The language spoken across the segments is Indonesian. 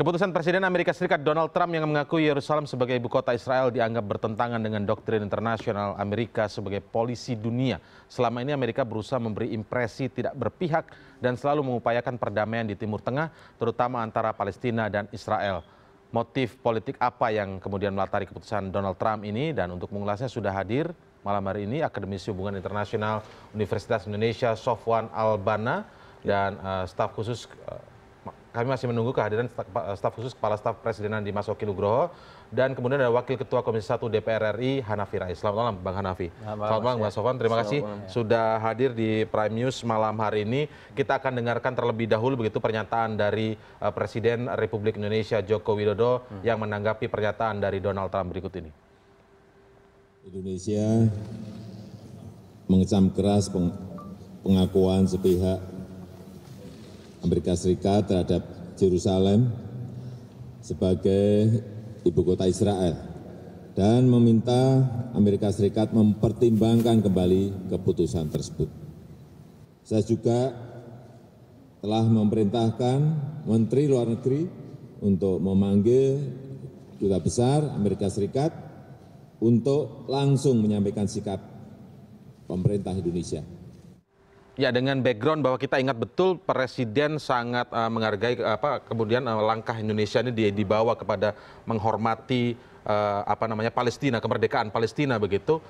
Keputusan Presiden Amerika Serikat Donald Trump yang mengakui Yerusalem sebagai ibu kota Israel dianggap bertentangan dengan doktrin internasional Amerika sebagai polisi dunia. Selama ini Amerika berusaha memberi impresi tidak berpihak dan selalu mengupayakan perdamaian di Timur Tengah, terutama antara Palestina dan Israel. Motif politik apa yang kemudian melatari keputusan Donald Trump ini dan untuk mengulasnya sudah hadir malam hari ini akademisi hubungan internasional Universitas Indonesia Sofwan Albana dan uh, staf khusus uh, kami masih menunggu kehadiran staf khusus kepala staf presidenan di Masoki Nugroho dan kemudian ada wakil ketua Komisi 1 DPR RI Hanafi Rais. Selamat malam Bang Hanafi. Selamat, Selamat malam Bang Sofan. Terima kasih malam. sudah hadir di Prime News malam hari ini. Kita akan dengarkan terlebih dahulu begitu pernyataan dari eh, Presiden Republik Indonesia Joko Widodo hmm. yang menanggapi pernyataan dari Donald Trump berikut ini. Indonesia mengecam keras peng pengakuan sepihak amerika serikat terhadap jerusalem sebagai ibu kota israel dan meminta amerika serikat mempertimbangkan kembali keputusan tersebut saya juga telah memerintahkan menteri luar negeri untuk memanggil duta besar amerika serikat untuk langsung menyampaikan sikap pemerintah Indonesia ya dengan background bahwa kita ingat betul presiden sangat eh, menghargai eh, kemudian eh, langkah indonesia ini dibawa kepada menghormati apa namanya palestina kemerdekaan palestina begitu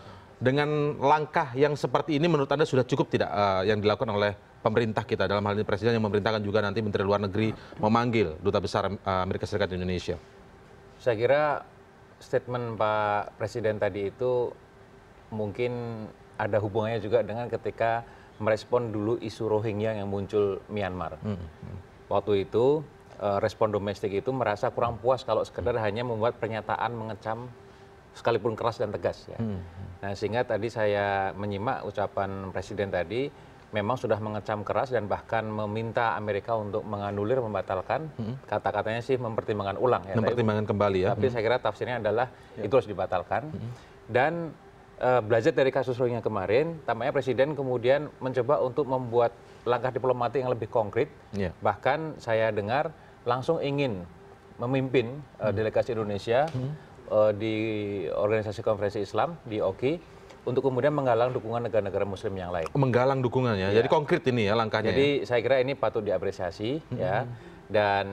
dengan langkah yang seperti ini menurut anda sudah cukup tidak yang dilakukan oleh pemerintah kita dalam hal ini presiden yang memerintahkan juga nanti menteri luar negeri memanggil duta besar Amerika Serikat di Indonesia saya kira statement Pak Presiden tadi itu mungkin ada hubungannya juga dengan ketika merespon dulu isu rohingya yang muncul myanmar hmm, hmm. waktu itu eh, respon domestik itu merasa kurang puas kalau sekedar hanya membuat pernyataan mengecam sekalipun keras dan tegas ya hmm, nah sehingga tadi saya menyimak ucapan presiden tadi memang sudah mengecam keras dan bahkan meminta Amerika untuk menganulir membatalkan hmm. kata-katanya sih mempertimbangkan ulang ya mempertimbangkan kembali ya tapi hmm. saya kira tafsirnya adalah ya. itu harus dibatalkan hmm. dan Eh, belajar dari kasus rohingya kemarin, tampaknya Presiden kemudian mencoba untuk membuat langkah diplomatik yang lebih konkret. Yeah. Bahkan saya dengar langsung ingin memimpin uh, delegasi Indonesia hmm. Eh, di organisasi konferensi Islam di OKI untuk kemudian menggalang dukungan negara-negara Muslim yang lain. Menggalang dukungannya, iya. jadi konkret ini ya langkahnya. Jadi ya. saya kira ini patut diapresiasi ya. hmm. ya dan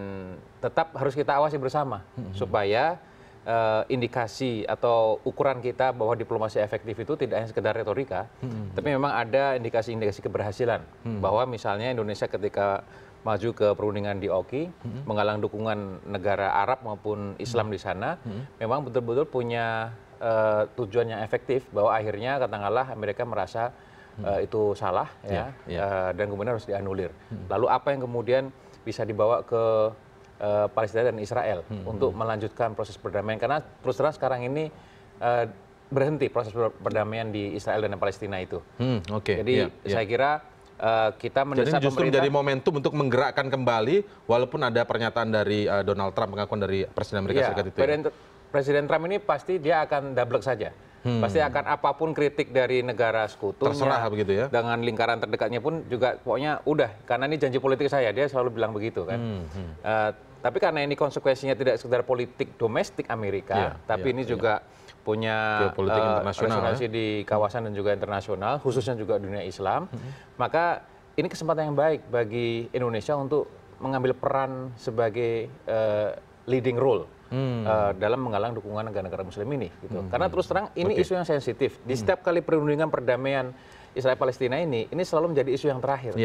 tetap harus kita awasi bersama hmm. supaya uh, indikasi atau ukuran kita bahwa diplomasi efektif itu tidak hanya sekedar retorika, hmm. tapi memang ada indikasi-indikasi keberhasilan hmm. bahwa misalnya Indonesia ketika maju ke perundingan di Oki, hmm. menggalang dukungan negara Arab maupun Islam hmm. di sana, hmm. memang betul-betul punya uh, tujuan yang efektif bahwa akhirnya katakanlah Amerika merasa uh, itu salah ya, ya, ya. Uh, dan kemudian harus dianulir. Hmm. Lalu apa yang kemudian bisa dibawa ke Eh, Palestina dan Israel hmm, hmm. untuk melanjutkan proses perdamaian karena terus terang sekarang ini uh, berhenti proses perdamaian di Israel dan Palestina itu. Hmm, Oke. Okay. Jadi yeah, yeah. saya kira uh, kita mendesak Jadi justru menjadi momentum untuk menggerakkan kembali walaupun ada pernyataan dari uh, Donald Trump pengakuan dari Presiden Amerika yeah, Serikat itu. Ya? Presiden, ya. Presiden Trump ini pasti dia akan double saja. Hmm. Pasti akan apapun kritik dari negara sekutu. Terserah begitu ya. Dengan lingkaran terdekatnya pun juga pokoknya udah karena ini janji politik saya dia selalu bilang begitu kan. Hmm, hmm. Uh, tapi karena ini konsekuensinya tidak sekedar politik domestik Amerika iya, tapi iya, ini iya. juga punya eh, resonansi ya. di kawasan dan juga internasional khususnya juga dunia Islam mm-hmm. maka ini kesempatan yang baik bagi Indonesia untuk mengambil peran sebagai eh, leading role hmm. eh, dalam menggalang dukungan negara-negara Muslim ini gitu hmm. karena terus terang ini isu yang sensitif di hmm. setiap kali perundingan perdamaian Israel Palestina ini ini selalu menjadi isu yang terakhir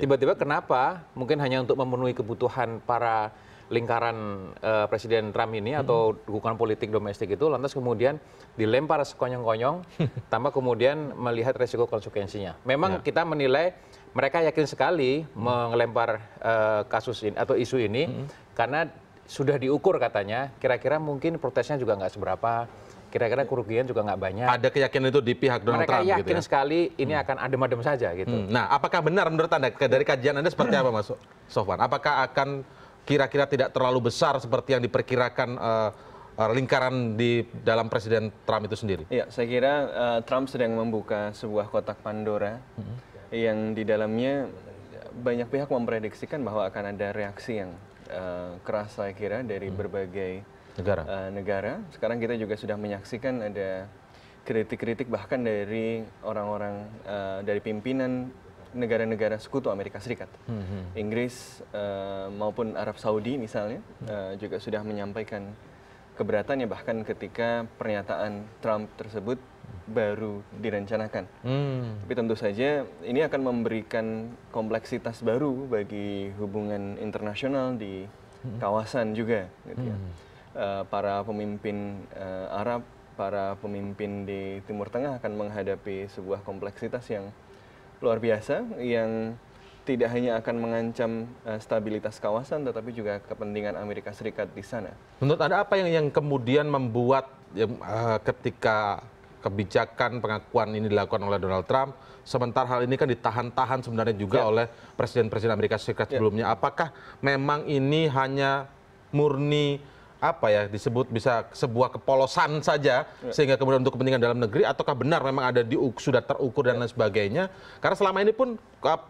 tiba-tiba kenapa mungkin hanya untuk memenuhi kebutuhan para lingkaran eh, presiden trump ini atau dukungan hmm. politik domestik itu lantas kemudian dilempar sekonyong konyong tambah kemudian melihat resiko konsekuensinya memang ya. kita menilai mereka yakin sekali melempar hmm. eh, kasus ini atau isu ini hmm. karena sudah diukur katanya kira kira mungkin protesnya juga nggak seberapa kira kira ya. kerugian juga nggak banyak ada keyakinan itu di pihak Donald mereka Trump mereka yakin gitu ya? sekali ini akan adem-adem saja gitu nah apakah benar menurut anda dari kajian anda seperti apa mas Sofwan apakah akan kira kira tidak terlalu besar seperti yang diperkirakan eh, eh, lingkaran di dalam presiden trump itu sendiri ya saya kira eh, trump sedang membuka sebuah kotak pandora mm-hmm. yang di dalamnya banyak pihak memprediksikan bahwa akan ada reaksi yang uh, keras saya kira dari hmm. berbagai negara. Uh, negara. Sekarang kita juga sudah menyaksikan ada kritik-kritik bahkan dari orang-orang uh, dari pimpinan negara-negara sekutu Amerika Serikat. Hmm. hmm. Inggris uh, maupun Arab Saudi misalnya uh, juga sudah menyampaikan keberatannya bahkan ketika pernyataan Trump tersebut baru direncanakan. Hmm. Tapi tentu saja ini akan memberikan kompleksitas baru bagi hubungan internasional di hmm. kawasan juga. Gitu ya. hmm. uh, para pemimpin uh, Arab, para pemimpin di Timur Tengah akan menghadapi sebuah kompleksitas yang luar biasa yang tidak hanya akan mengancam uh, stabilitas kawasan tetapi juga kepentingan Amerika Serikat di sana. Menurut Anda apa yang yang kemudian membuat ya, uh, ketika kebijakan pengakuan ini dilakukan oleh Donald Trump sementara hal ini kan ditahan-tahan sebenarnya juga ya. oleh presiden-presiden Amerika Serikat ya. sebelumnya. Apakah memang ini hanya murni apa ya disebut bisa sebuah kepolosan saja ya. sehingga kemudian untuk kepentingan dalam negeri ataukah benar memang ada di sudah terukur dan lain sebagainya karena selama ini pun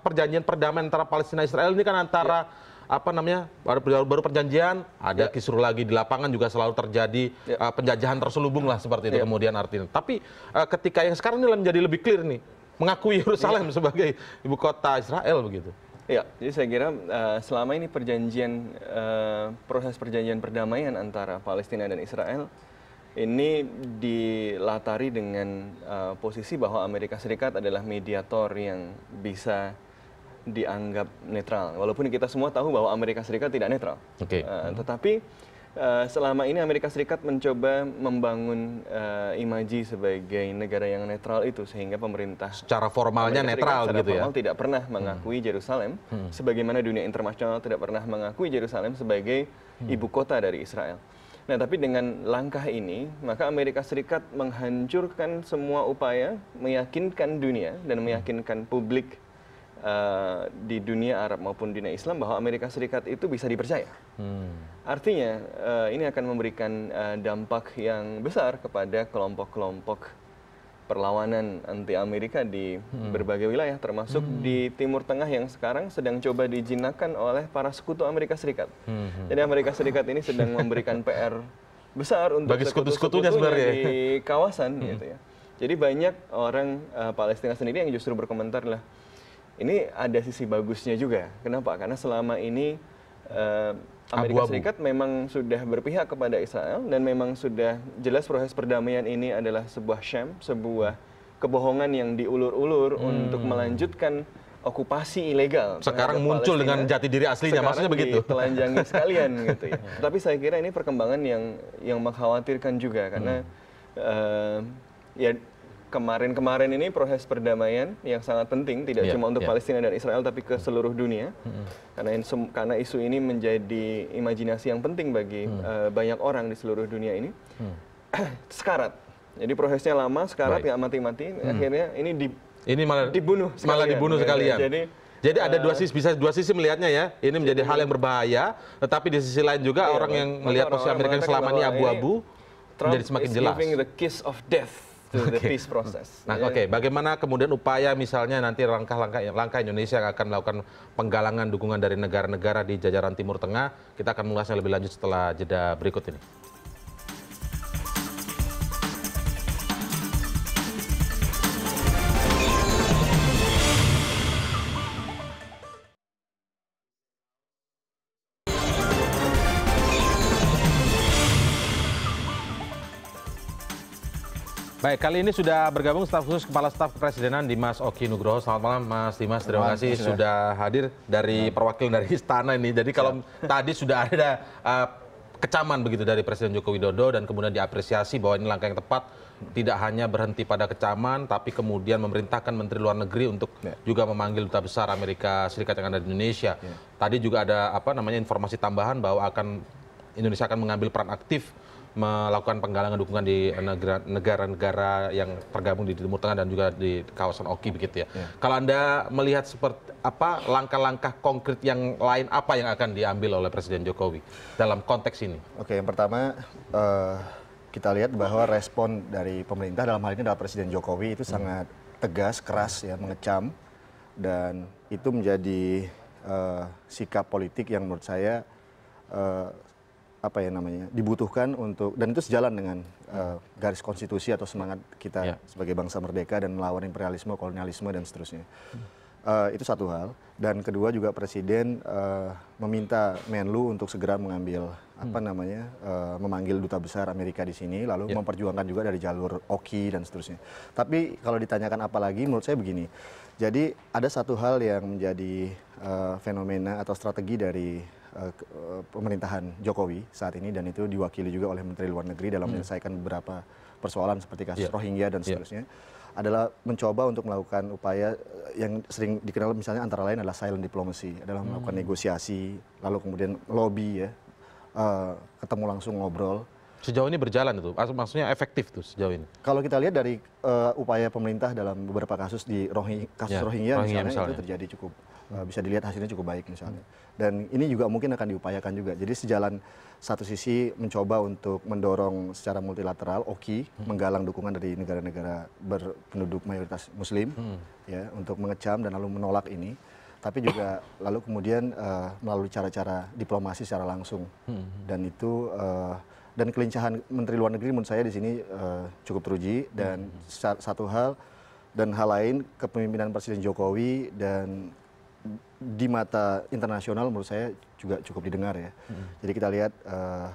perjanjian perdamaian antara Palestina Israel ini kan antara ya. apa namanya baru baru perjanjian ada ya. kisruh lagi di lapangan juga selalu terjadi ya. uh, penjajahan terselubung lah seperti itu ya. kemudian artinya tapi uh, ketika yang sekarang ini menjadi lebih clear nih mengakui Yerusalem ya. sebagai ibu kota Israel begitu Ya, jadi saya kira uh, selama ini perjanjian uh, proses perjanjian perdamaian antara Palestina dan Israel ini dilatari dengan uh, posisi bahwa Amerika Serikat adalah mediator yang bisa dianggap netral. Walaupun kita semua tahu bahwa Amerika Serikat tidak netral. Oke. Okay. Uh, tetapi Eh, selama ini Amerika Serikat mencoba membangun uh, imaji sebagai negara yang netral itu sehingga pemerintah secara formalnya Amerika netral Serikat, gitu ya? formal ya. tidak pernah hmm. mengakui Jerusalem hmm. sebagaimana dunia internasional tidak pernah mengakui Jerusalem sebagai hmm. ibu kota dari Israel. Nah, tapi dengan langkah ini, maka Amerika Serikat menghancurkan semua upaya meyakinkan dunia dan meyakinkan publik uh, di dunia Arab maupun dunia Islam bahwa Amerika Serikat itu bisa dipercaya. Hmm. Artinya uh, ini akan memberikan uh, dampak yang besar kepada kelompok-kelompok perlawanan anti Amerika di hmm. berbagai wilayah termasuk hmm. di Timur Tengah yang sekarang sedang coba dijinakan oleh para sekutu Amerika Serikat. Hmm. Jadi Amerika Serikat ini sedang memberikan PR besar untuk sekutu-sekutunya sebenarnya di kawasan hmm. gitu ya. Jadi banyak orang uh, Palestina sendiri yang justru berkomentar lah ini ada sisi bagusnya juga. Kenapa? Karena selama ini uh, Amerika Abu -abu. Serikat memang sudah berpihak kepada Israel dan memang sudah jelas proses perdamaian ini adalah sebuah sham, sebuah kebohongan yang diulur-ulur hmm. untuk melanjutkan okupasi ilegal. Sekarang muncul Palestina. dengan jati diri aslinya, Sekarang maksudnya begitu. Telanjangi sekalian gitu ya. Tapi saya kira ini perkembangan yang yang mengkhawatirkan juga karena hmm. uh, ya kemarin-kemarin ini proses perdamaian yang sangat penting tidak yeah, cuma untuk yeah. Palestina dan Israel tapi ke seluruh dunia mm. karena isu, karena isu ini menjadi imajinasi yang penting bagi mm. uh, banyak orang di seluruh dunia ini mm. sekarat jadi prosesnya lama sekarat nggak mati-mati mm. akhirnya ini di ini malah dibunuh sekalian. malah dibunuh iya, sekalian jadi jadi ada dua eh, sisi bisa dua sisi melihatnya ya. Ini menjadi hal yang berbahaya, tetapi di sisi lain juga iya, orang yang melihat posisi Amerika yang selama ini abu-abu menjadi semakin jelas. the kiss of death okay. the peace process. Nah, yeah. oke, okay. bagaimana kemudian upaya misalnya nanti langkah-langkah langkah Indonesia yang akan melakukan penggalangan dukungan dari negara-negara di jajaran Timur Tengah, kita akan mengulasnya lebih lanjut setelah jeda berikut ini. Baik, kali ini sudah bergabung staf khusus Kepala Staf Kepresidenan Dimas Oki Nugroho. Selamat malam Mas Dimas, terima kasih Mas, sudah hadir dari perwakilan dari istana ini. Jadi kalau ya. tadi sudah ada uh, kecaman begitu dari Presiden Joko Widodo dan kemudian diapresiasi bahwa ini langkah yang tepat tidak hanya berhenti pada kecaman tapi kemudian memerintahkan Menteri Luar Negeri untuk ya. juga memanggil duta besar Amerika Serikat yang ada di Indonesia. Ya. Tadi juga ada apa namanya informasi tambahan bahwa akan Indonesia akan mengambil peran aktif melakukan penggalangan dukungan di negara negara yang tergabung di Timur Tengah dan juga di kawasan Oki begitu ya. ya. Kalau Anda melihat seperti apa langkah-langkah konkret yang lain apa yang akan diambil oleh Presiden Jokowi dalam konteks ini? Oke, yang pertama eh, kita lihat bahwa respon dari pemerintah dalam hal ini adalah Presiden Jokowi itu sangat tegas, keras ya, mengecam dan itu menjadi eh, sikap politik yang menurut saya eh, apa ya namanya dibutuhkan untuk dan itu sejalan dengan uh, garis konstitusi atau semangat kita yeah. sebagai bangsa merdeka dan melawan imperialisme, kolonialisme dan seterusnya. Uh, itu satu hal dan kedua juga presiden uh, meminta Menlu untuk segera mengambil hmm. apa namanya uh, memanggil duta besar Amerika di sini lalu yeah. memperjuangkan juga dari jalur OKI dan seterusnya. Tapi kalau ditanyakan apa lagi menurut saya begini. Jadi ada satu hal yang menjadi uh, fenomena atau strategi dari Eh, eh, pemerintahan Jokowi saat ini dan itu diwakili juga oleh Menteri Luar Negeri dalam hmm. menyelesaikan beberapa persoalan seperti kasus yeah. Rohingya dan iya. seterusnya yeah. adalah mencoba untuk melakukan upaya eh, yang sering dikenal misalnya antara lain adalah silent diplomacy adalah hmm. melakukan negosiasi lalu kemudian lobby ya uh, ketemu langsung ngobrol sejauh ini berjalan itu maksudnya efektif tuh sejauh ini kalau kita lihat dari uh, upaya pemerintah dalam beberapa kasus di Rohingya, kasus yeah. Rohingya, Rohingya misalnya, misalnya itu terjadi cukup Eh, bisa dilihat hasilnya cukup baik misalnya. Dan ini juga mungkin akan diupayakan juga. Jadi sejalan satu sisi mencoba untuk mendorong secara multilateral OKI hmm. menggalang dukungan dari negara-negara berpenduduk mayoritas muslim hmm. ya untuk mengecam dan lalu menolak ini tapi juga lalu kemudian uh, melalui cara-cara diplomasi secara langsung hmm. dan itu uh, dan kelincahan Menteri Luar Negeri menurut saya di sini uh, cukup teruji dan hmm. satu hal dan hal lain kepemimpinan Presiden Jokowi dan di mata internasional menurut saya juga cukup didengar ya. Hmm. Jadi kita lihat uh,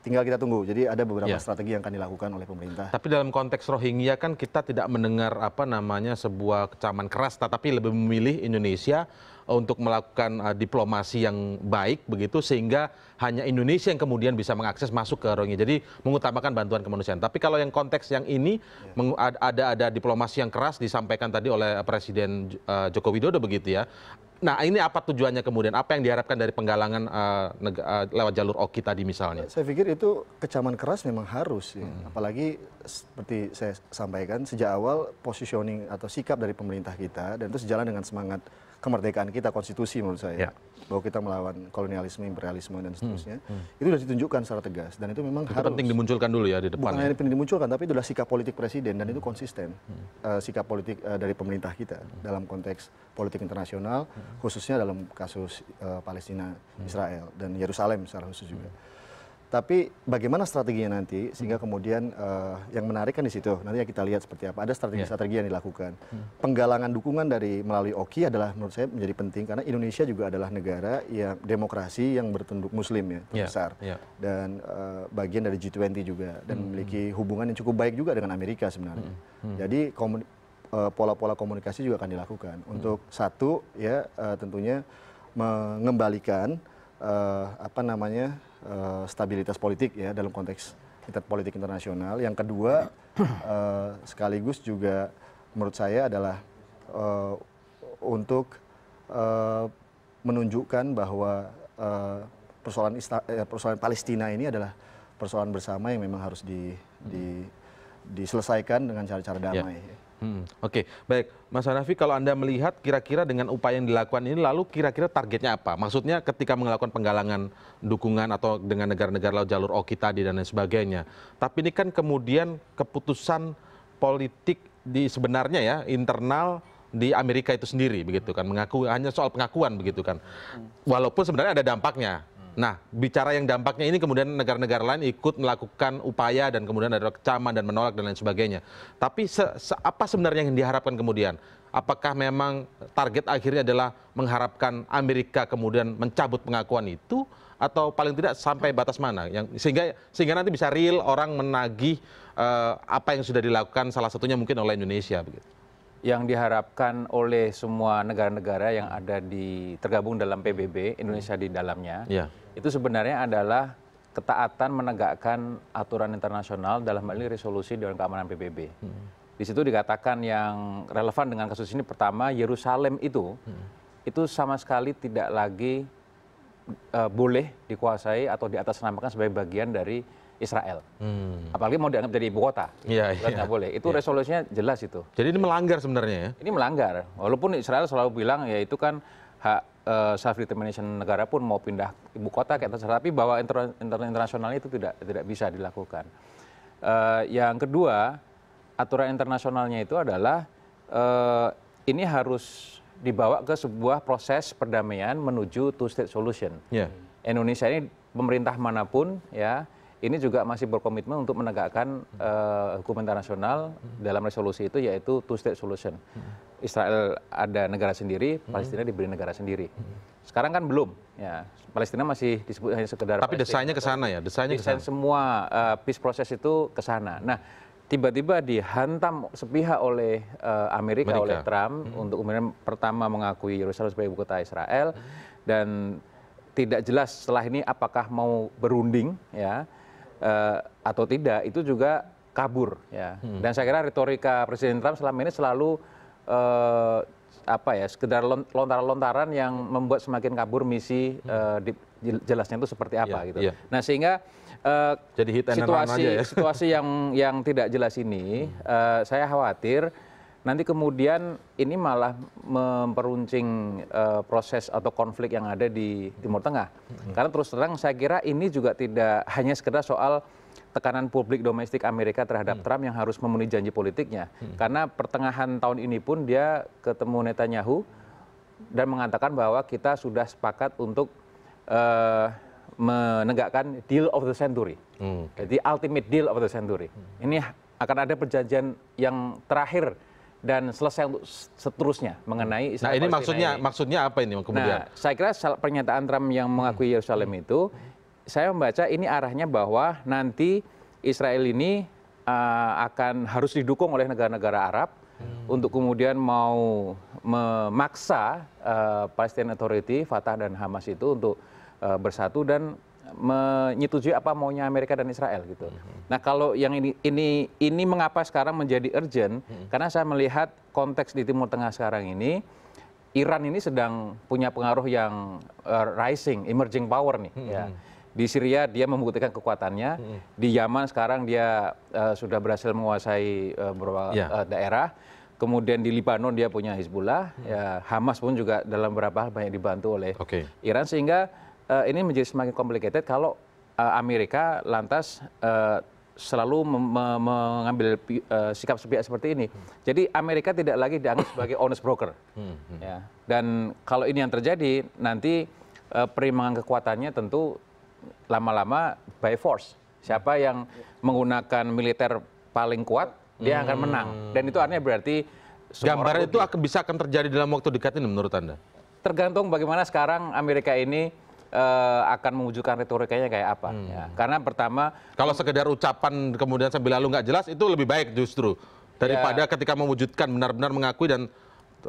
tinggal kita tunggu. Jadi ada beberapa ya. strategi yang akan dilakukan oleh pemerintah. Tapi dalam konteks Rohingya kan kita tidak mendengar apa namanya sebuah kecaman keras tetapi lebih memilih Indonesia untuk melakukan eh, diplomasi yang baik begitu sehingga hanya Indonesia yang kemudian bisa mengakses masuk ke Rohingya. Jadi mengutamakan bantuan kemanusiaan. Tapi kalau yang konteks yang ini ya. ada ada diplomasi yang keras disampaikan tadi oleh Presiden eh, Joko Widodo begitu ya. Nah ini apa tujuannya kemudian? Apa yang diharapkan dari penggalangan uh, uh, lewat jalur OKI tadi misalnya? Saya pikir itu kecaman keras memang harus. Ya. Hmm. Apalagi seperti saya sampaikan sejak awal positioning atau sikap dari pemerintah kita dan itu sejalan dengan semangat kemerdekaan kita konstitusi menurut saya ya. bahwa kita melawan kolonialisme imperialisme dan seterusnya hmm, hmm, hmm. itu sudah ditunjukkan secara tegas dan itu memang itu harus penting dimunculkan dulu ya di depan bukan ya. hanya penting dimunculkan tapi itu adalah sikap politik presiden dan itu hmm. konsisten hmm. uh, sikap politik uh, dari pemerintah kita hmm. dalam konteks politik internasional hmm. khususnya dalam kasus uh, Palestina hmm. Israel dan Yerusalem secara khusus juga hmm tapi bagaimana strateginya nanti sehingga kemudian uh, yang menarik kan di situ. Nanti kita lihat seperti apa. Ada strategi-strategi yang dilakukan. Penggalangan dukungan dari melalui OKI adalah menurut saya menjadi penting karena Indonesia juga adalah negara yang demokrasi yang bertunduk muslim ya iya, terbesar yeah, yeah. dan uh, bagian dari G20 juga dan hmm. memiliki hubungan yang cukup baik juga dengan Amerika sebenarnya. mm Hmm. Jadi komun, eh, pola-pola komunikasi juga akan dilakukan. Hmm. Untuk satu ya uh, tentunya mengembalikan uh, apa namanya uh, stabilitas politik ya dalam konteks politik internasional. Yang kedua uh, sekaligus juga menurut saya adalah uh, untuk uh, menunjukkan bahwa uh, persoalan Islam, persoalan Palestina ini adalah persoalan bersama yang memang harus di, di diselesaikan dengan cara-cara damai. Yeah. Hmm, oke baik mas hanafi kalau anda melihat kira kira dengan upaya yang dilakukan ini lalu kira kira targetnya apa maksudnya ketika melakukan penggalangan dukungan atau dengan negara negara laut jalur oki tadi dan lain sebagainya tapi ini kan kemudian keputusan politik di sebenarnya ya internal di Amerika itu sendiri begitu kan mengaku hanya soal pengakuan begitu kan hmm. walaupun sebenarnya ada dampaknya nah bicara yang dampaknya ini kemudian negara negara lain ikut melakukan upaya dan kemudian ada kecaman dan menolak dan lain sebagainya tapi apa sebenarnya yang diharapkan kemudian apakah memang target akhirnya adalah mengharapkan Amerika kemudian mencabut pengakuan itu atau paling tidak sampai batas mana yang sehingga sehingga nanti bisa real orang menagih eh, apa yang sudah dilakukan salah satunya mungkin oleh Indonesia yang diharapkan oleh semua negara negara yang ada di tergabung dalam pbb indonesia di dalamnya ya. itu sebenarnya adalah ketaatan menegakkan aturan internasional dalam hal ini resolusi dewan keamanan pbb hmm. di situ dikatakan yang relevan dengan kasus ini pertama yerusalem itu hmm. itu sama sekali tidak lagi e, boleh dikuasai atau di diatasnamakan sebagai bagian dari Israel. Hmm. Apalagi mau dianggap jadi ibu kota. Iya, yeah, boleh. Itu ya. resolusinya jelas itu. Jadi ini melanggar sebenarnya ya? Ini melanggar. Walaupun Israel selalu bilang ya itu kan hak uh, eh, self determination negara pun mau pindah ibu kota kayak terserah. tapi bahwa inter, inter internasional itu tidak tidak bisa dilakukan. Uh, yang kedua, aturan internasionalnya itu adalah uh, ini harus dibawa ke sebuah proses perdamaian menuju two state solution. Yeah. Indonesia ini pemerintah manapun ya ini juga masih berkomitmen untuk menegakkan eh, hukum internasional dalam resolusi itu yaitu two state solution israel ada negara sendiri palestina diberi negara sendiri sekarang kan belum ya palestina masih disebut hanya sekedar tapi desainnya ke sana ya desainnya desain semua eh, peace process itu ke sana nah tiba-tiba dihantam sepihak oleh uh, Amerika, Amerika oleh Trump hmm. untuk kemudian pertama mengakui Yerusalem sebagai ibu kota Israel hmm. dan tidak jelas setelah ini apakah mau berunding ya Eh, atau tidak itu juga kabur ya hmm. dan saya kira retorika presiden trump selama ini selalu eh, apa ya sekedar lontaran lontaran yang membuat semakin kabur misi hmm. eh, jelasnya itu seperti apa iya, gitu iya. nah sehingga situasi ya. situasi yang yang tidak jelas ini hmm. saya khawatir nanti kemudian ini malah memperuncing eh, proses atau konflik yang ada di timur tengah karena terus terang saya kira ini juga tidak hanya sekedar soal tekanan publik domestik amerika terhadap mm. trump yang harus memenuhi janji politiknya mm. karena pertengahan tahun ini pun dia ketemu netanyahu dan mengatakan bahwa kita sudah sepakat untuk eh, menegakkan deal of the century mm, jadi ultimate deal of the century ini akan ada perjanjian yang terakhir dan selesai untuk seterusnya mengenai Israel. Nah, ini Palestina maksudnya ini. maksudnya apa ini kemudian? Nah, saya kira pernyataan Trump yang mengakui Yerusalem itu saya membaca ini arahnya bahwa nanti Israel ini uh, akan harus didukung oleh negara-negara Arab hmm. untuk kemudian mau memaksa uh, eh, Palestine Authority, Fatah dan Hamas itu untuk uh, bersatu dan menyetujui apa maunya Amerika dan Israel gitu. Mm-hmm. Nah kalau yang ini ini ini mengapa sekarang menjadi urgent? Mm-hmm. Karena saya melihat konteks di Timur Tengah sekarang ini Iran ini sedang punya pengaruh yang uh, rising, emerging power nih. Mm-hmm. Ya. Di Syria dia membuktikan kekuatannya, di Yaman sekarang dia uh, sudah berhasil menguasai uh, beberapa yeah. Ya. uh, daerah. Kemudian di Libanon dia punya Hizbullah, ya, Hamas pun juga dalam beberapa hal banyak dibantu oleh okay. Iran sehingga Eh, ini menjadi semakin complicated kalau eh, amerika lantas eh, selalu mengambil sikap sepihak seperti ini. Jadi Amerika tidak lagi dianggap sebagai honest broker. Hmm, hmm. Ya. Dan kalau ini yang terjadi, nanti perimbangan kekuatannya tentu lama-lama by force. Siapa yang menggunakan militer paling kuat, dia akan hmm. menang. Dan itu artinya berarti gambaran itu akan bisa akan terjadi dalam waktu dekat ini menurut Anda? Tergantung bagaimana sekarang Amerika ini Eh, akan mewujudkan retorikanya kayak apa hmm. ya. karena pertama kalau sekedar ucapan kemudian sambil lalu nggak jelas itu lebih baik justru daripada ya. ketika mewujudkan benar-benar mengakui dan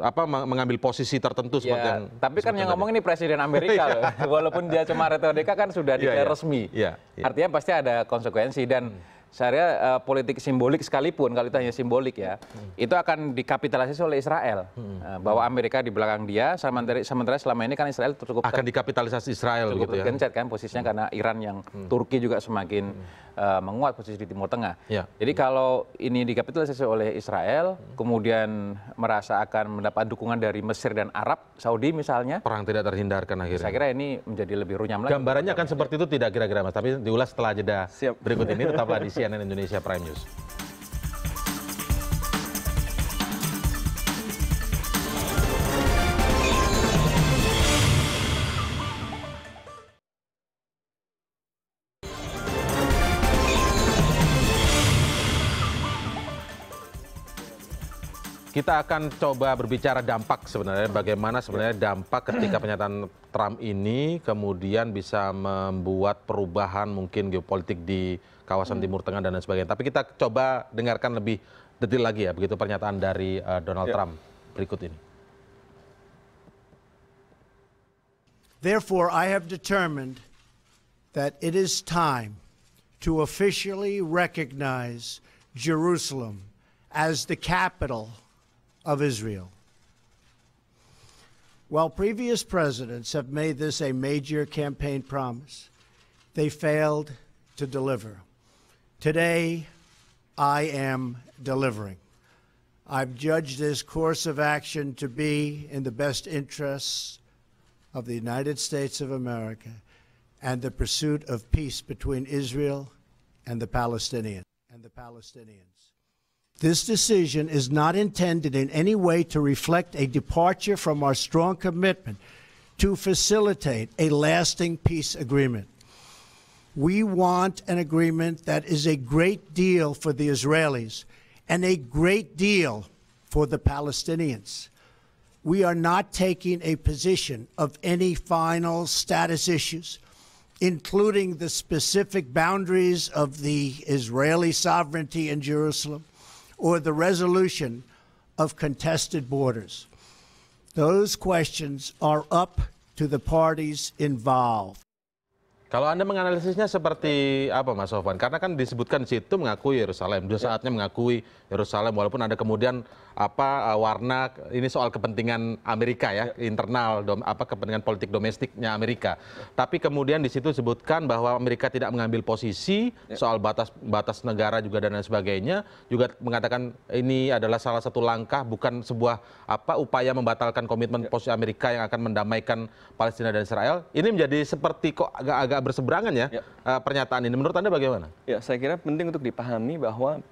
apa mengambil posisi tertentu seperti ya, yang tapi kan yang ngomong ini presiden Amerika iya. walaupun dia cuma retorika kan sudah ya, ya. resmi iya, iya. artinya pasti ada konsekuensi dan hmm seharusnya politik simbolik sekalipun kalau ditanya simbolik ya hmm. itu akan dikapitalisasi oleh Israel hmm. eh, bahwa Amerika di belakang dia sementara selama ini kan Israel cukup akan dikapitalisasi Israel cukup gitu ya. tergencet kan posisinya hmm. karena Iran yang Turki juga semakin Eh, menguat posisi di timur tengah ya. jadi kalau ini dikapitalisasi oleh israel kemudian merasa akan mendapat dukungan dari mesir dan arab saudi misalnya perang tidak terhindarkan akhirnya saya kira ini menjadi lebih runyam lagi gambarannya akan seperti itu tidak kira kira mas tapi diulas setelah jeda berikut ini tetaplah di cnn indonesia prime news kita akan coba berbicara dampak sebenarnya bagaimana sebenarnya dampak ketika pernyataan Trump ini kemudian bisa membuat perubahan mungkin geopolitik di kawasan hmm. Timur Tengah dan lain sebagainya. Tapi kita coba dengarkan lebih detail lagi ya begitu pernyataan dari uh, Donald yeah. Trump berikut ini. Therefore, I have determined that it is time to officially recognize Jerusalem as the capital of Israel. While previous presidents have made this a major campaign promise, they failed to deliver. Today, I am delivering. I've judged this course of action to be in the best interests of the United States of America and the pursuit of peace between Israel and the Palestinians and the Palestinians. This decision is not intended in any way to reflect a departure from our strong commitment to facilitate a lasting peace agreement. We want an agreement that is a great deal for the Israelis and a great deal for the Palestinians. We are not taking a position of any final status issues, including the specific boundaries of the Israeli sovereignty in Jerusalem or the resolution of contested borders. Those questions are up to the parties involved. Kalau Anda menganalisisnya seperti apa Mas Sofwan? Karena kan disebutkan situ mengakui Yerusalem, sudah saatnya mengakui yerusalem walaupun ada kemudian apa eh, warna ini soal kepentingan amerika ya, ya. internal apa kepentingan politik domestiknya amerika tapi kemudian di situ disebutkan bahwa amerika tidak mengambil posisi ya. soal batas batas negara juga dan lain sebagainya juga mengatakan ini adalah salah satu langkah bukan sebuah upaya membatalkan komitmen ya. posisi amerika yang akan mendamaikan palestina dan israel ini menjadi seperti kok agak berseberangan ya eh, pernyataan ini menurut anda bagaimana ya saya kira penting untuk dipahami bahwa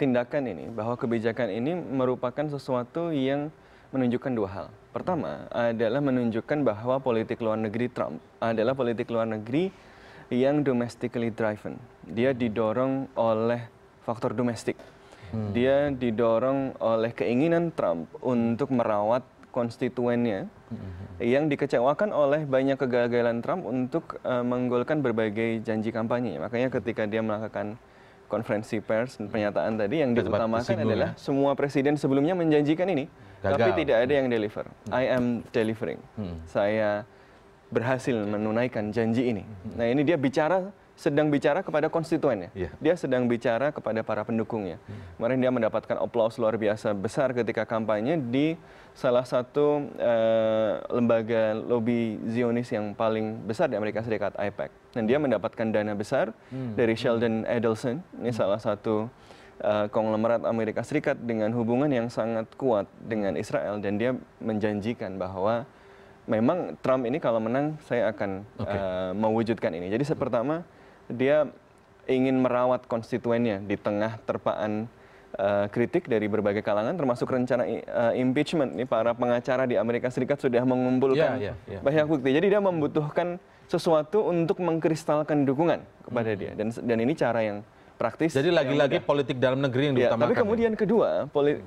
tindakan ini, bahwa kebijakan ini merupakan sesuatu yang menunjukkan dua hal. Pertama adalah menunjukkan bahwa politik luar negeri Trump adalah politik luar negeri yang domestically driven. Dia didorong oleh faktor domestik. Hmm. Dia didorong oleh keinginan Trump untuk merawat konstituennya hmm. yang dikecewakan oleh banyak kegagalan Trump untuk eh, menggolkan berbagai janji kampanye. Makanya ketika dia melakukan konferensi pers dan pernyataan tadi yang diutamakan adalah ya. semua presiden sebelumnya menjanjikan ini, Gagal. tapi tidak ada yang deliver. Hmm. I am delivering. Hmm. Saya berhasil menunaikan janji ini. Hmm. Nah, ini dia bicara sedang bicara kepada konstituennya. Yeah. Dia sedang bicara kepada para pendukungnya. Hmm. Kemarin dia mendapatkan aplaus luar biasa besar ketika kampanye di salah satu uh, lembaga lobby Zionis yang paling besar di Amerika Serikat, IPAC. E dan dia mendapatkan dana besar hmm. dari hmm. Sheldon Adelson. Ini hmm. salah satu uh, konglomerat Amerika Serikat dengan hubungan yang sangat kuat dengan Israel dan dia menjanjikan bahwa memang Trump ini kalau menang saya akan okay. uh, eh, mewujudkan ini. Jadi pertama dia ingin merawat konstituennya di tengah terpaan uh, kritik dari berbagai kalangan termasuk rencana uh, impeachment nih para pengacara di Amerika Serikat sudah mengumpulkan yeah, yeah, yeah. banyak bukti. Jadi dia membutuhkan sesuatu untuk mengkristalkan dukungan kepada dia dan dan ini cara yang praktis. Jadi lagi-lagi politik dalam negeri yang ya, diutamakan. Ya, tapi kemudian ya. kedua, politik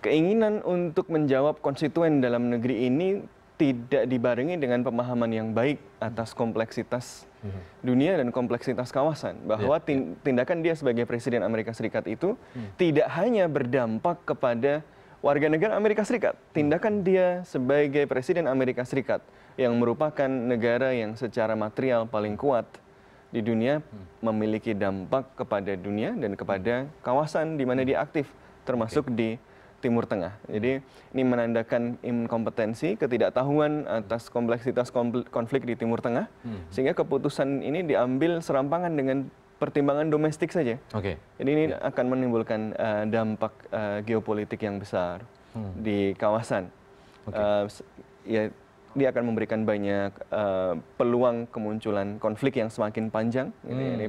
keinginan untuk menjawab konstituen dalam negeri ini tidak dibarengi dengan pemahaman yang baik atas kompleksitas mhm. dunia dan kompleksitas kawasan bahwa ya, ya. tindakan dia sebagai presiden Amerika Serikat itu mhm. tidak hanya berdampak kepada warga negara Amerika Serikat mhm. tindakan dia sebagai presiden Amerika Serikat yang merupakan negara yang secara material paling kuat di dunia memiliki dampak kepada dunia dan kepada kawasan di mana dia aktif termasuk di Timur Tengah. Jadi ini menandakan inkompetensi, ketidaktahuan atas kompleksitas konflik di Timur Tengah, hmm. sehingga keputusan ini diambil serampangan dengan pertimbangan domestik saja. Oke. Okay. Jadi ini ya. akan menimbulkan uh, dampak uh, geopolitik yang besar hmm. di kawasan. Okay. Uh, eh, ya dia akan memberikan banyak uh, peluang kemunculan konflik yang semakin panjang. Gitu ya, hmm. Ini, ini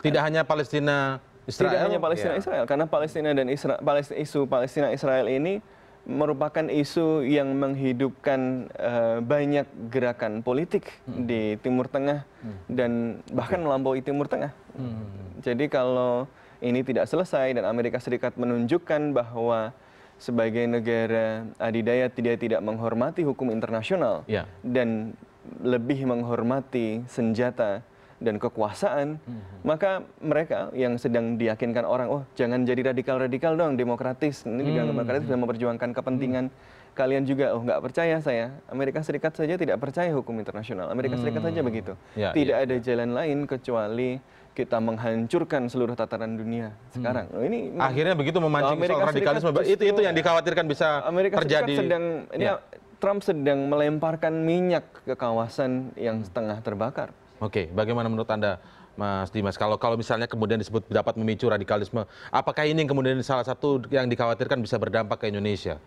tidak hanya Palestina Israel, tidak hanya Palestina yeah. Israel karena Palestina dan Israel Palestina isu Palestina Israel ini merupakan isu yang menghidupkan uh, banyak gerakan politik hmm. di Timur Tengah hmm. dan bahkan melampaui Timur Tengah. Hmm. Jadi kalau ini tidak selesai dan Amerika Serikat menunjukkan bahwa sebagai negara adidaya tidak tidak menghormati hukum internasional yeah. dan lebih menghormati senjata dan kekuasaan, mhm. maka mereka yang sedang diyakinkan orang, oh jangan jadi radikal-radikal dong, demokratis, ini dianggap hmm. demokratis sudah memperjuangkan kepentingan hmm. kalian juga oh nggak percaya saya Amerika Serikat saja tidak percaya hukum internasional Amerika Serikat saja hmm. begitu ya, tidak ya, ada ya. jalan lain kecuali kita menghancurkan seluruh tataran dunia sekarang hmm. ini akhirnya begitu memancing Amerika soal radikalisme Serikat itu itu yang dikhawatirkan bisa Amerika terjadi Serikat sedang ya. Trump sedang melemparkan minyak ke kawasan yang setengah terbakar oke bagaimana menurut anda mas dimas kalau kalau misalnya kemudian disebut dapat memicu radikalisme apakah ini yang kemudian salah satu yang dikhawatirkan bisa berdampak ke indonesia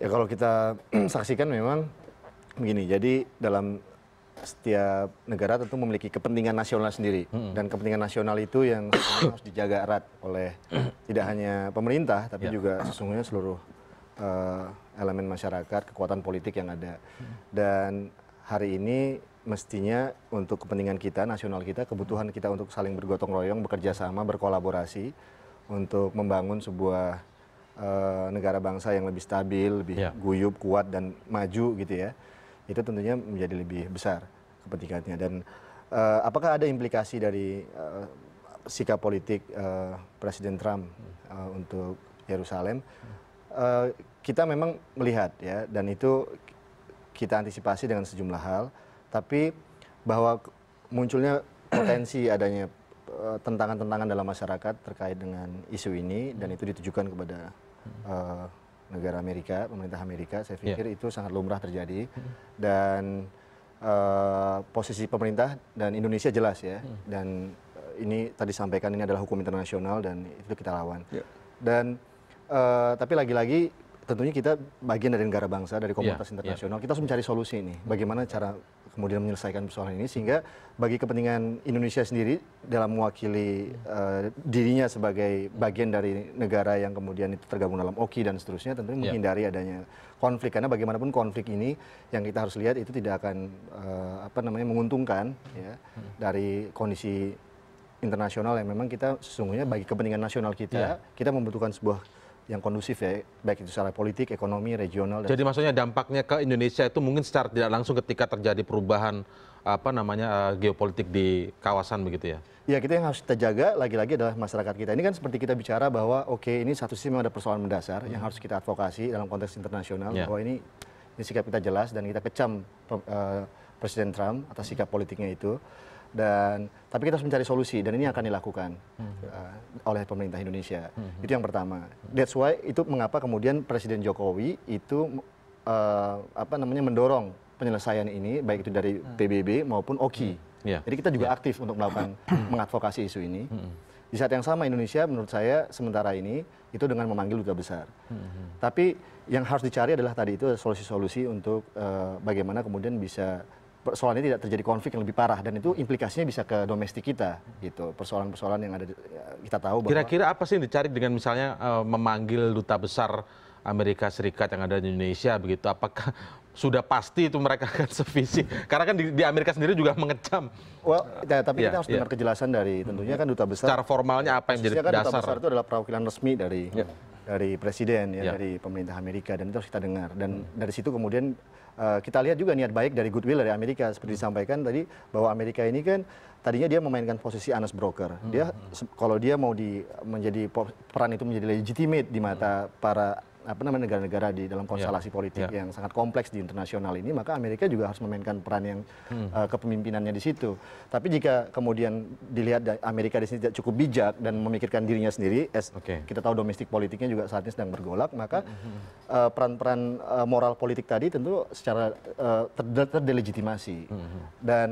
ya kalau kita saksikan memang begini jadi dalam setiap negara tentu memiliki kepentingan nasional sendiri hmm. dan kepentingan nasional itu yang harus dijaga erat oleh tidak hanya pemerintah tapi ya. juga sesungguhnya seluruh uh, elemen masyarakat kekuatan politik yang ada dan hari ini mestinya untuk kepentingan kita, nasional kita, kebutuhan kita untuk saling bergotong royong, bekerja sama, berkolaborasi untuk membangun sebuah uh, negara bangsa yang lebih stabil, lebih yeah. guyup, kuat dan maju gitu ya. Itu tentunya menjadi lebih besar kepentingannya dan uh, apakah ada implikasi dari uh, sikap politik uh, Presiden Trump uh, untuk Yerusalem? Uh, kita memang melihat ya dan itu kita antisipasi dengan sejumlah hal tapi bahwa munculnya potensi adanya eh, tentangan-tentangan dalam masyarakat terkait dengan isu ini dan itu ditujukan kepada uh, negara Amerika, pemerintah Amerika, saya iya. pikir yeah. itu sangat lumrah terjadi hmm. dan uh, posisi pemerintah dan Indonesia jelas ya hmm. dan uh, ini tadi sampaikan ini adalah hukum internasional dan itu kita lawan yeah. dan uh, tapi lagi-lagi tentunya kita bagian dari negara bangsa, dari komunitas yeah, iya. internasional. Yeah. Kita harus mencari solusi ini. Iya. Bagaimana cara kemudian menyelesaikan persoalan ini sehingga bagi kepentingan Indonesia sendiri dalam mewakili uh, dirinya sebagai bagian dari negara yang kemudian itu tergabung dalam OKI dan seterusnya tentunya yeah. menghindari adanya konflik karena bagaimanapun konflik ini yang kita harus lihat itu tidak akan uh, apa namanya menguntungkan ya hmm. dari kondisi internasional yang memang kita sesungguhnya bagi kepentingan nasional kita yeah. kita membutuhkan sebuah yang kondusif ya, baik itu secara politik, ekonomi, regional. Jadi maksudnya dampaknya ke Indonesia itu mungkin secara tidak langsung ketika terjadi perubahan apa namanya eh, geopolitik di kawasan begitu ya? Ya kita yang harus kita jaga lagi-lagi adalah masyarakat kita. Ini kan seperti kita bicara bahwa oke okay, ini satu sisi memang ada persoalan mendasar hmm. yang harus kita advokasi dalam konteks internasional yeah. bahwa ini, ini sikap kita jelas dan kita kecam uh, Presiden Trump atas sikap politiknya itu dan tapi kita harus mencari solusi dan ini akan dilakukan hmm. uh, oleh pemerintah Indonesia hmm. itu yang pertama that's why itu mengapa kemudian Presiden Jokowi itu uh, apa namanya mendorong penyelesaian ini baik itu dari hmm. PBB maupun OKI hmm. yeah. jadi kita juga yeah. aktif untuk melakukan hmm. mengadvokasi isu ini di saat yang sama Indonesia menurut saya sementara ini itu dengan memanggil duta besar tapi yang harus dicari adalah tadi itu solusi-solusi untuk uh, bagaimana kemudian bisa persoalannya tidak terjadi konflik yang lebih parah dan itu implikasinya bisa ke domestik kita gitu persoalan-persoalan yang ada ya, kita tahu bahwa kira-kira apa sih yang dicari dengan misalnya uh, memanggil duta besar Amerika Serikat yang ada di Indonesia begitu apakah sudah pasti itu mereka akan sevisi karena kan di, di Amerika sendiri juga mengecam well ya, tapi yeah, kita harus yeah. dengar kejelasan dari tentunya kan duta besar secara formalnya apa yang jadi kan dasar duta besar itu adalah perwakilan resmi dari yeah. dari presiden ya yeah. dari pemerintah Amerika dan itu harus kita dengar dan hmm. dari situ kemudian Eh, kita lihat juga niat baik dari goodwill dari Amerika seperti hmm. disampaikan tadi bahwa Amerika ini kan tadinya dia memainkan posisi honest broker. Hmm. Dia kalau dia mau di menjadi peran itu menjadi legitimate di mata hmm. para apa namanya negara-negara di dalam ya. konstelasi yeah. politik yeah. yang sangat kompleks di internasional ini maka Amerika juga harus memainkan peran yang hmm. uh, kepemimpinannya di situ. Tapi jika kemudian dilihat Amerika di sini tidak cukup bijak dan memikirkan dirinya sendiri, as okay. kita tahu domestik politiknya juga saat ini sedang bergolak, maka hmm, hmm, hmm. Eh, peran-peran hmm. uh, uh, moral politik tadi tentu secara uh, ter terdelegitimasi. Hmm. Dan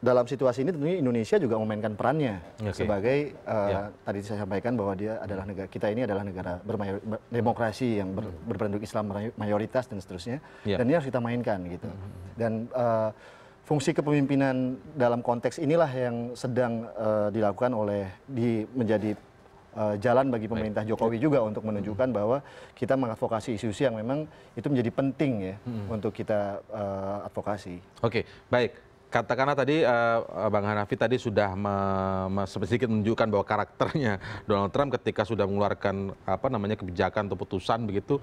dalam situasi ini tentunya Indonesia juga memainkan perannya okay. sebagai uh, eh, yeah. tadi saya sampaikan bahwa dia adalah negara kita ini adalah negara bermayor, demokrasi yang ber, hmm. berpenduduk Islam mayoritas dan seterusnya yeah. dan ini harus kita mainkan gitu hmm, hmm, dan uh, fungsi kepemimpinan dalam konteks inilah yang sedang uh, dilakukan oleh di menjadi jalan bagi pemerintah ya. Jokowi juga untuk menunjukkan hmm. bahwa kita mengadvokasi isu-isu yang memang itu menjadi penting ya hmm. untuk kita uh, advokasi. Oke, okay. baik katakanlah tadi eh, eh, bang hanafi tadi sudah sedikit menunjukkan bahwa karakternya donald trump ketika sudah mengeluarkan apa namanya kebijakan atau putusan begitu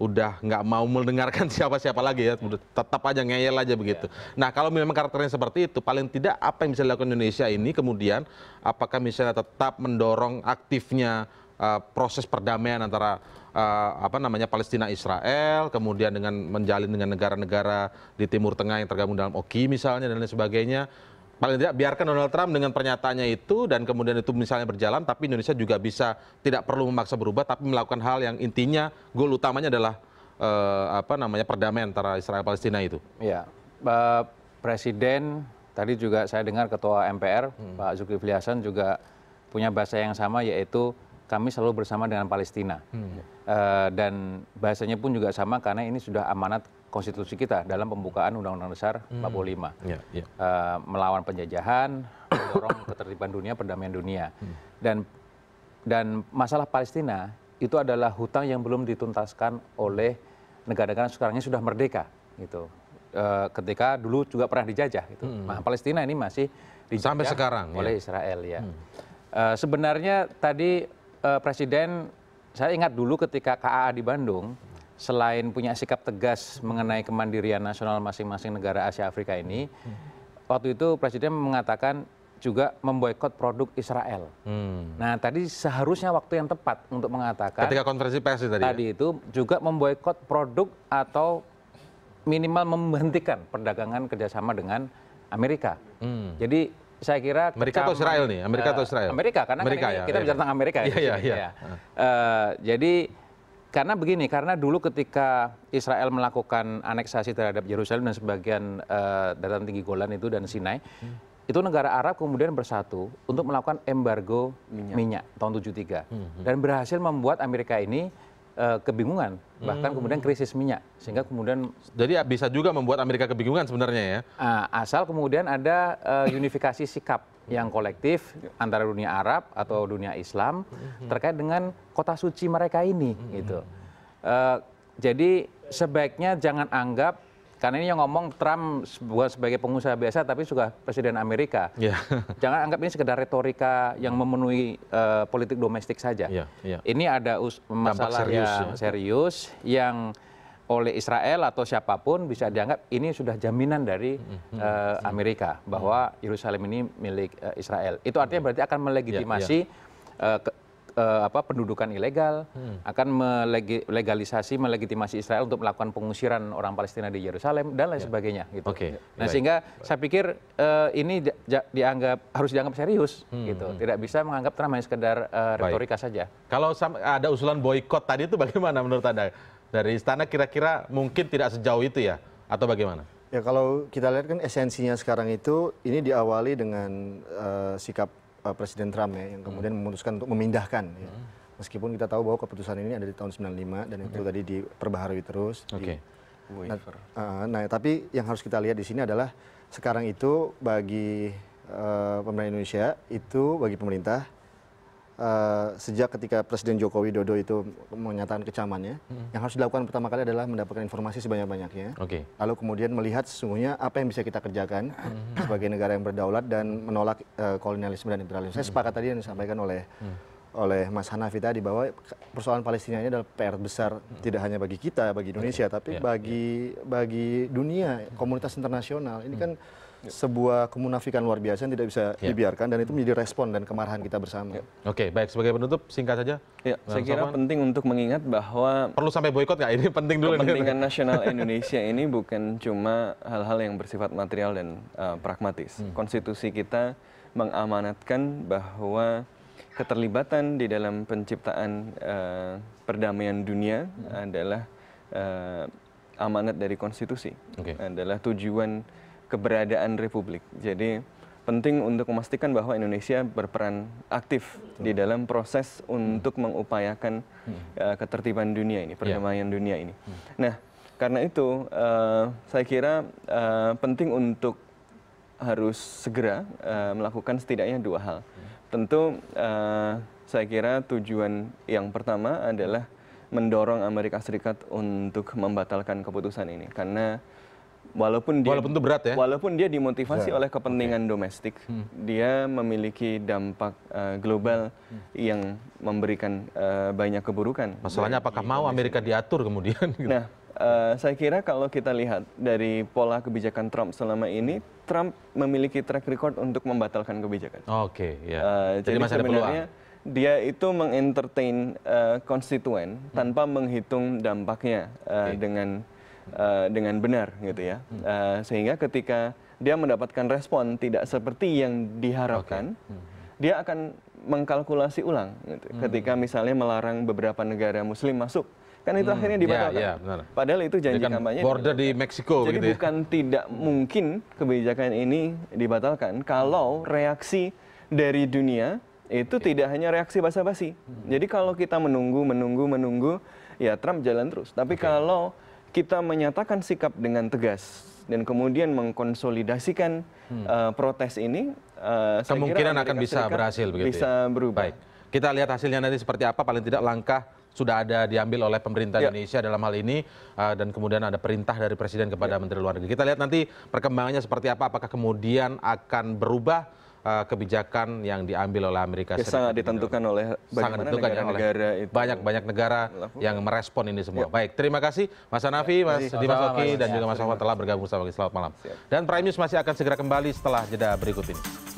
udah nggak mau mendengarkan siapa siapa lagi ya tetap aja ngeyel aja begitu iya. nah kalau memang karakternya seperti itu paling tidak apa yang bisa dilakukan Indonesia ini kemudian apakah misalnya tetap mendorong aktifnya Eh, proses perdamaian antara eh, Palestina Israel, kemudian dengan menjalin dengan negara-negara di Timur Tengah yang tergabung dalam OKI misalnya dan lain sebagainya. Paling tidak biarkan Donald Trump dengan pernyataannya itu dan kemudian itu misalnya berjalan, tapi Indonesia juga bisa tidak perlu memaksa berubah, tapi melakukan hal yang intinya goal utamanya adalah eh, apa namanya perdamaian antara Israel Palestina itu. Ya, Pak Presiden tadi juga saya dengar Ketua MPR hmm. Pak Zulkifli Hasan juga punya bahasa yang sama yaitu kami selalu bersama dengan Palestina hmm. eh, dan bahasanya pun juga sama karena ini sudah amanat konstitusi kita dalam pembukaan Undang-Undang Dasar 45 hmm. ya, ya. eh, melawan penjajahan, mendorong ketertiban dunia, perdamaian dunia hmm. dan dan masalah Palestina itu adalah hutang yang belum dituntaskan oleh negara-negara sekarang ini sudah merdeka gitu e, ketika dulu juga pernah dijajah gitu hmm. nah Palestina ini masih dijajah sampai sekarang ya. oleh ya. Israel ya hmm. Uh, sebenarnya tadi Eh, presiden saya ingat dulu ketika kaa di bandung selain punya sikap tegas mengenai kemandirian nasional masing masing negara asia afrika ini waktu itu presiden mengatakan juga memboykot produk Israel. Hmm. Nah tadi seharusnya waktu yang tepat untuk mengatakan ketika konferensi pers tadi, ya? tadi ya? itu juga memboykot produk atau minimal menghentikan perdagangan kerjasama dengan Amerika. Hmm. Jadi saya kira Amerika atau Israel nih Amerika atau eh, Israel Amerika karena kan Amerika, kan ya, kita ya. bicara tentang Amerika ya, ya, ya. ya. Uh, jadi karena begini karena dulu ketika Israel melakukan aneksasi terhadap Yerusalem dan sebagian uh, eh, dataran tinggi Golan itu dan Sinai hmm. itu negara Arab kemudian bersatu untuk melakukan embargo minyak, minyak tahun 73 hmm, hmm. dan berhasil membuat Amerika ini Eh, kebingungan bahkan kemudian hmm. krisis minyak sehingga kemudian jadi bisa juga membuat Amerika kebingungan sebenarnya ya ah, asal kemudian ada eh, unifikasi sikap hmm. yang kolektif antara dunia Arab atau dunia Islam hmm. terkait dengan kota suci mereka ini gitu eh, jadi sebaiknya jangan anggap karena ini yang ngomong Trump bukan sebagai pengusaha biasa tapi juga presiden Amerika. Yeah. Jangan anggap ini sekedar retorika yang memenuhi uh, politik domestik saja. Yeah, yeah. Ini ada masalah serius, yang ya. serius yang oleh Israel atau siapapun bisa hmm. dianggap ini sudah jaminan dari uh, Amerika bahwa Yerusalem ini milik uh, Israel. Itu artinya berarti akan melegitimasi yeah, yeah. Uh, ke, Eh, apa pendudukan ilegal hmm. akan melegalisasi melegitimasi israel untuk melakukan pengusiran orang palestina di yerusalem dan lain ya. sebagainya gitu nah sehingga saya pikir eh, ini dianggap harus dianggap serius hmm, gitu hmm. tidak bisa menganggap trump hanya sekedar eh, retorika saja kalau ada usulan boykot tadi itu bagaimana menurut anda dari istana kira kira mungkin tidak sejauh itu ya atau bagaimana ya kalau kita lihat kan esensinya sekarang itu ini diawali dengan sikap Eh, Presiden Trump ya yang hmm. kemudian hmm. memutuskan untuk memindahkan ya. Hmm. Meskipun kita tahu bahwa keputusan ini ada di tahun 95 dan okay. itu tadi diperbaharui terus. Oke. Okay. Di, nah, uh, nah, tapi yang harus kita lihat di sini adalah sekarang itu bagi uh, pemerintah Indonesia itu bagi pemerintah uh, sejak ketika Presiden Joko Widodo itu menyatakan kecamannya, hmm. yang harus dilakukan pertama kali adalah mendapatkan informasi sebanyak-banyaknya. Okay. Lalu kemudian melihat sesungguhnya apa yang bisa kita kerjakan hmm. sebagai negara yang berdaulat dan menolak uh, kolonialisme dan imperialisme. Hmm. Saya sepakat tadi yang disampaikan oleh hmm oleh Mas Hanafi tadi bahwa persoalan Palestina ini adalah PR besar hmm. tidak hanya bagi kita, bagi Indonesia, okay. tapi yeah. bagi ya. bagi dunia, komunitas internasional. Ini hmm. kan Ya. sebuah kemunafikan luar biasa yang tidak bisa ya. dibiarkan dan itu menjadi respon dan kemarahan kita bersama. Ya. Oke, baik sebagai penutup singkat saja. Ya, saya kira Soman. penting untuk mengingat bahwa perlu sampai boikot nggak ini penting dulu. Kepentingan nih. nasional Indonesia ini bukan cuma hal-hal yang bersifat material dan uh, pragmatis. Hmm. Konstitusi kita mengamanatkan bahwa keterlibatan di dalam penciptaan uh, perdamaian dunia hmm. adalah uh, amanat dari konstitusi. Okay. Adalah tujuan keberadaan republik. Jadi penting untuk memastikan bahwa Indonesia berperan aktif Betul. di dalam proses untuk hmm. mengupayakan hmm. uh, ketertiban dunia ini, ya. perdamaian yeah. dunia ini. Hmm. Nah, karena itu uh, saya kira uh, penting untuk harus segera uh, melakukan setidaknya dua hal. Hmm. Tentu uh, saya kira tujuan yang pertama adalah mendorong Amerika Serikat untuk membatalkan keputusan ini karena walaupun dia walaupun itu berat ya walaupun dia dimotivasi ya. oleh kepentingan okay. domestik hmm. dia memiliki dampak uh, global hmm. yang memberikan uh, banyak keburukan masalahnya apakah mau Amerika iya. diatur kemudian gitu. nah uh, saya kira kalau kita lihat dari pola kebijakan Trump selama ini Trump memiliki track record untuk membatalkan kebijakan oke okay, ya yeah. uh, jadi, jadi masih ada peluang dia itu mengentertain uh, konstituen hmm. tanpa menghitung dampaknya uh, okay. dengan Eh, dengan benar gitu ya hmm. eh, sehingga ketika dia mendapatkan respon tidak seperti yang diharapkan hmm. dia akan mengkalkulasi ulang gitu. Hmm. ketika misalnya melarang beberapa negara muslim masuk kan itu hmm, akhirnya iya, dibatalkan. yeah, iya, Padahal itu janji kan kampanye. Border di Meksiko. Jadi gitu ya. bukan tidak mungkin kebijakan ini dibatalkan kalau reaksi dari dunia itu okay. Iya. tidak hanya reaksi basa-basi. Hmm. Jadi kalau kita menunggu, menunggu, menunggu, ya Trump jalan terus. Tapi okay. kalau kita menyatakan sikap dengan tegas dan kemudian mengkonsolidasikan uh, protes ini uh, kemungkinan akan bisa Serikat berhasil begitu ya. bisa ya? berubah. Baik. Kita lihat hasilnya nanti seperti apa paling tidak langkah sudah ada diambil oleh pemerintah ya. Indonesia dalam hal ini eh, dan kemudian ada perintah dari presiden kepada ya. menteri luar negeri. Kita lihat nanti perkembangannya seperti apa apakah kemudian akan berubah Eh, kebijakan yang diambil oleh Amerika ya, Serikat. Sangat gitu. ditentukan oleh sangat ditentukan negara, ya, negara itu. Banyak banyak negara yang merespon ini semua. Ya. Baik, terima kasih Mas Hanafi, ya, Mas Dimas Oki dan juga Mas Ahmad telah bergabung bersama kami Selamat malam. Dan Prime News masih akan segera kembali setelah jeda berikut ini.